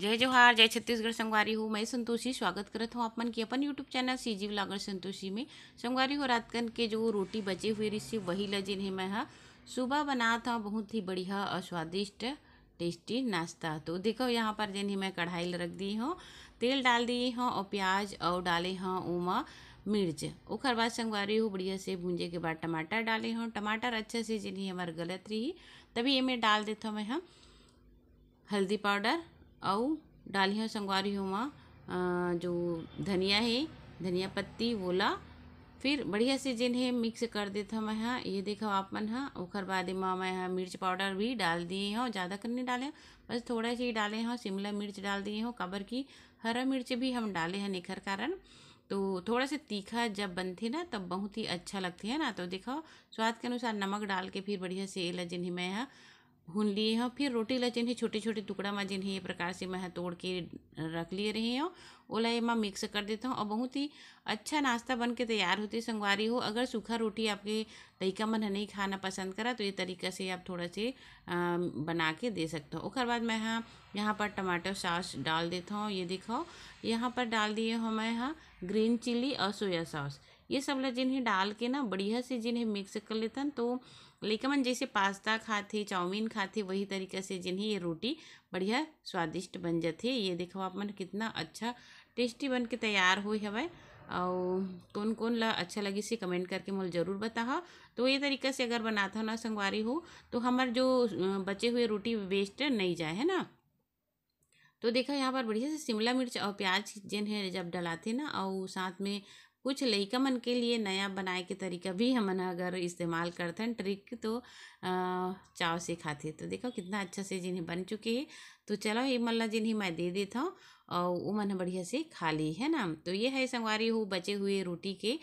जय जोहार जय छत्तीसगढ़ संगवारी हूँ मैं संतोषी स्वागत करता हूँ अपन की अपन YouTube channel C G vlogger Santoshi में संगवारी हो रात कन के जो रोटी बचे हुए रिसी वही लजे जिन्हें मैं हाँ सुबह बना हूँ बहुत ही बढ़िया और स्वादिष्ट टेस्टी नाश्ता तो देखो यहाँ पर जिन्हें मैं कढ़ाई रख दी हूँ तेल डाल दी हूँ और प्याज और डाले हूँ उमा मिर्च ओकर बाद संगवारी हो बढ़िया से भूंजे के बाद टमाटर डाले हूँ टमाटर अच्छे से जिन्हें हमारे गलत रही तभी इनमें डाल देता हूँ मैं हम हल्दी पाउडर डाली हूँ संगवारी हूँ माँ जो धनिया है धनिया पत्ती वोला फिर बढ़िया से जिन है मिक्स कर हूँ मैं यहाँ ये देखो आप मन हाँ उखर बाद माँ मैं यहाँ मिर्च पाउडर भी डाल दिए और ज़्यादा करने डाले बस थोड़ा सी डाले हैं शिमला मिर्च डाल दिए हों काबर की हरा मिर्च भी हम डाले हैं निखर कारण तो थोड़ा सा तीखा जब बनते ना तब बहुत ही अच्छा लगती है ना तो देखो स्वाद के अनुसार नमक डाल के फिर बढ़िया से ला जिन्हें मैं यहाँ भून लिए हो फिर रोटी ला जिन्हें छोटे छोटे टुकड़ा में जिन्हें ये प्रकार से मैं तोड़ के रख लिए रही हूँ ओला ये मैं मिक्स कर देता हूँ और बहुत ही अच्छा नाश्ता बन के तैयार होती है संगवारी हो अगर सूखा रोटी आपके लड़का मन नहीं खाना पसंद करा तो ये तरीका से आप थोड़ा से बना के दे सकते हो और बाद मैं यहाँ यहाँ पर टमाटो सॉस डाल देता हूँ ये देखो यहाँ पर डाल दिए हूँ मैं यहाँ ग्रीन चिली और सोया सॉस ये सब ला जिन्हें डाल के ना बढ़िया से जिन्हें मिक्स कर लेता तो लेकिन मन जैसे पास्ता खाते चाउमीन खाते वही तरीके से जिन्हें ये रोटी बढ़िया स्वादिष्ट बन जाती ये देखो आप मन कितना अच्छा टेस्टी बन के तैयार हुई है भाई और कौन कौन ला अच्छा लगी से कमेंट करके मुझे ज़रूर बताओ तो ये तरीके से अगर बनाता ना संगवारी हो तो हमारे जो बचे हुए रोटी वेस्ट नहीं जाए है ना तो देखा यहाँ पर बढ़िया से शिमला मिर्च और प्याज जिन जब डलाते ना और साथ में कुछ मन के लिए नया बनाए के तरीका भी हमन अगर इस्तेमाल करते हैं ट्रिक तो चाव से खाते तो देखो कितना अच्छा से जिन्हें बन चुके हैं तो चलो ये मल्ला जिन्हें मैं दे देता हूँ और वो मन बढ़िया से खा ली है ना तो ये है संगवारी हो बचे हुए रोटी के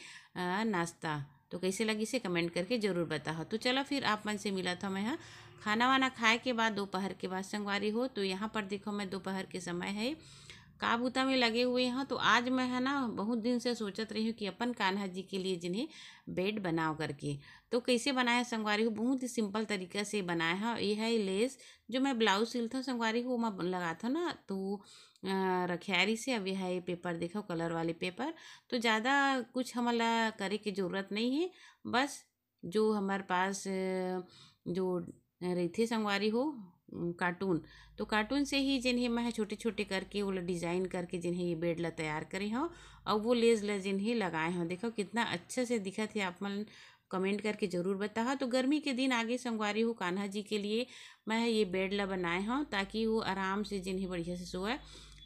नाश्ता तो कैसे लगी इसे कमेंट करके ज़रूर बताओ तो चलो फिर आप मन से मिला था मैं यहाँ खाना वाना खाए के बाद दोपहर के बाद संगवारी हो तो यहाँ पर देखो मैं दोपहर के समय है काबूता में लगे हुए हैं तो आज मैं है ना बहुत दिन से सोचत रही हूँ कि अपन कान्हा जी के लिए जिन्हें बेड बनाओ करके तो कैसे बनाया संगवारी हो बहुत ही सिंपल तरीका से बनाया है ये है लेस जो मैं ब्लाउज सिलता संगवारी हो मैं लगा था ना तो रखियारी से अब यह है पेपर देखो कलर वाले पेपर तो ज़्यादा कुछ हमारा करे की ज़रूरत नहीं है बस जो हमारे पास जो रही थी संगवारी हो कार्टून तो कार्टून से ही जिन्हें मैं छोटे छोटे करके वो डिज़ाइन करके जिन्हें ये बेड ला तैयार करे हों और वो लेज ला जिन्हें लगाए हों देखो कितना अच्छे से दिखा थे आप मन कमेंट करके ज़रूर बताओ तो गर्मी के दिन आगे संगवारी हूँ कान्हा जी के लिए मैं ये बेड ला बनाए हूँ ताकि वो आराम से जिन्हें बढ़िया से सोए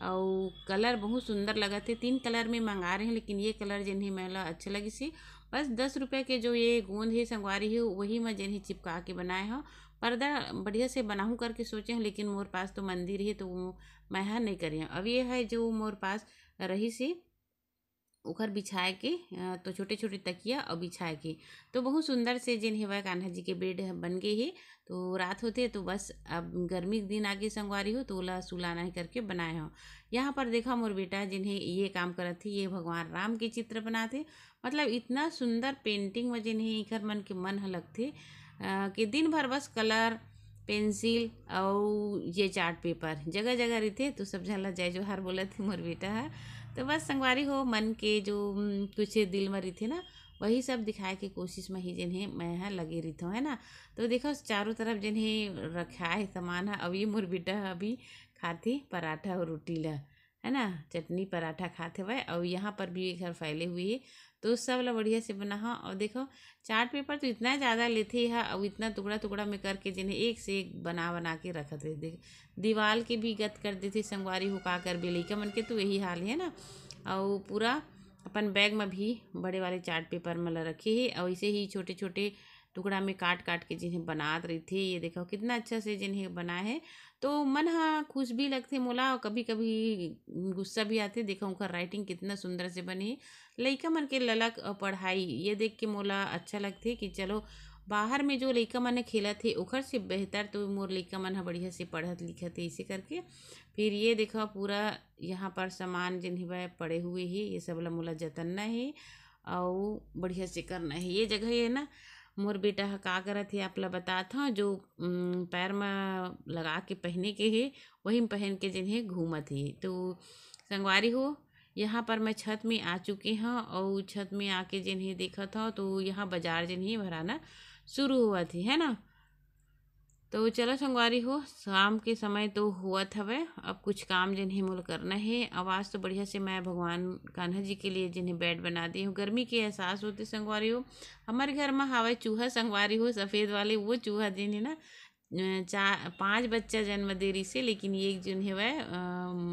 और कलर बहुत सुंदर लगा थे तीन कलर में मंगा रहे हैं लेकिन ये कलर जिन्हें मैं अच्छे लगी सी बस दस रुपये के जो ये गोंद है संगवारी है वही मैं जिन्हें चिपका के बनाए हूँ पर्दा बढ़िया से बनाऊँ करके सोचे हैं लेकिन मोर पास तो मंदिर है तो वो मैं हाँ नहीं करी अब ये है जो मोर पास रही से उखर बिछाए के तो छोटे छोटे तकिया और बिछाए के तो बहुत सुंदर से जिन हेवा कान्हा जी के बेड बन गए हैं तो रात होते तो बस अब गर्मी के दिन आगे संगवारी हो तो ओला सुलाना ही करके बनाए हो यहाँ पर देखा मोर बेटा जिन्हें ये काम करत थी ये भगवान राम के चित्र बनाते मतलब इतना सुंदर पेंटिंग में जिन्हें इखर मन के मन लगते कि दिन भर बस कलर पेंसिल और ये चार्ट पेपर जगह जगह रहते तो सब झला जाए जो हर बोला थे मोर बेटा है तो बस संगवारी हो मन के जो कुछ दिल में रही थे ना वही सब दिखाए के कोशिश में ही जिन्हें मैं है लगे रही है ना तो देखो चारों तरफ जिन्हें रखा है सामान है अभी मोर बेटा अभी खाती पराठा और रोटी ला है ना चटनी पराठा खाते हुए और यहाँ पर भी घर फैले हुए है तो सब ला बढ़िया से बना हो हाँ, और देखो चार्ट पेपर तो इतना ज़्यादा लेते है हाँ, और इतना टुकड़ा टुकड़ा में करके जिन्हें एक से एक बना बना के रखते थे दीवार के भी गत कर देते संगवारी हुका कर बेलिका मन के तो यही हाल है ना और पूरा अपन बैग में भी बड़े वाले चार्ट पेपर में रखे है और ऐसे ही छोटे छोटे टुकड़ा में काट काट के जिन्हें बना रही थे ये देखो कितना अच्छा से जिन्हें बना है तो मन हाँ खुश भी लगते मोला और कभी कभी गुस्सा भी आते देखो उनका राइटिंग कितना सुंदर से बनी लड़का मन के ललक और पढ़ाई ये देख के मोला अच्छा लगते कि चलो बाहर में जो लड़का मन खेला थे ओखर से बेहतर तो मोर लड़का मन बढ़िया से पढ़त लिखत है इसे करके फिर ये देखो पूरा यहाँ पर सामान जिन्हें वह पड़े हुए ही ये सब ला मोला जतनना है और बढ़िया से करना है ये जगह है ना मोर बेटा हा का करत हे आप ला बताथव जो पैर में लगा के पहने के हे वही पहन के जिन्हें घूमत हे तो संगवारी हो यहाँ पर मैं छत में आ चुके हूँ और छत में आके जिन्हें देखा था तो यहाँ बाजार जिन्हें भराना शुरू हुआ थी है ना तो चलो संगवारी हो शाम के समय तो हुआ था वह अब कुछ काम जिन्हें मुल करना है आवाज़ तो बढ़िया से मैं भगवान कान्हा जी के लिए जिन्हें बेड बना दी हूँ गर्मी के एहसास होते संगवारी हो हमारे घर में हवा चूहा संगवारी हो सफ़ेद वाले वो चूहा जिन्हें ना चार पांच बच्चा जन्म देरी से लेकिन एक जिन है वह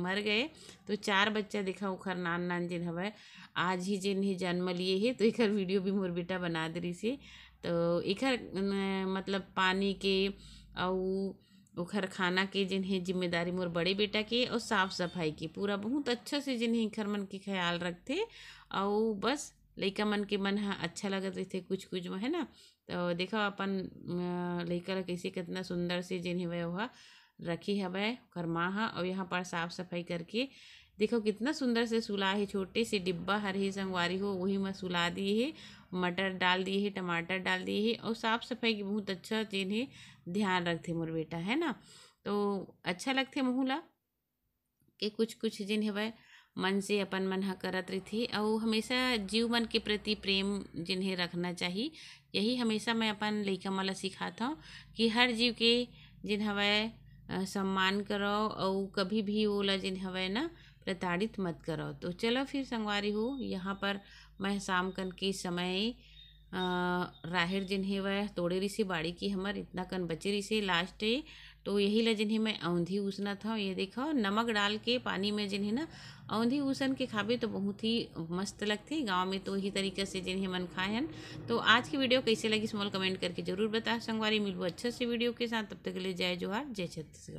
मर गए तो चार बच्चा देखा उखर नान नान जिन है आज ही जिन ही जन्म लिए है तो एक वीडियो भी मोर बेटा बना दे रही से तो एक मतलब पानी के और ओखर खाना के जिन्हें जिम्मेदारी मोर बड़े बेटा के और साफ सफाई के पूरा बहुत अच्छा से जिन्हें घर मन के ख्याल रखते और बस लैका मन के मन हाँ अच्छा लगत रहते कुछ कुछ है ना तो देखो अपन लैका ल कितना सुंदर से जिन्हें वह रखी है वह माँ है और यहाँ पर साफ सफाई करके देखो कितना सुंदर से सुला है छोटे से डिब्बा हर ही संगवारी हो वही में सुला दिए है मटर डाल दिए है टमाटर डाल दिए है और साफ़ सफाई की बहुत अच्छा चीज है ध्यान रखते मोर बेटा है ना तो अच्छा लगते मोहला के कुछ कुछ जिन है वह मन से अपन मन ह करत रही और हमेशा जीव मन के प्रति प्रेम जिन्हें रखना चाहिए यही हमेशा मैं अपन लैका माला सिखाता हूँ कि हर जीव के जिन हवय सम्मान करो और कभी भी ओला जिन हवय ना प्रताड़ित मत करो तो चलो फिर संगवारी हो यहाँ पर मैं शाम कन के समय राहिर जिन्हें वह तोड़े रही बाड़ी की हमर इतना कन बचे रही से लास्ट तो यही ला जिन्हें मैं औंधी उसना था ये देखो नमक डाल के पानी में जिन्हें ना औंधी उसन के खाबे तो बहुत ही मस्त लगते गांव में तो ही तरीके से जिन्हें मन खाए हैं तो आज की वीडियो कैसे लगी स्मॉल कमेंट करके जरूर बताओ संगवारी मिलबो अच्छे से वीडियो के साथ तब तक के लिए जय जोहार जय छत्तीसगढ़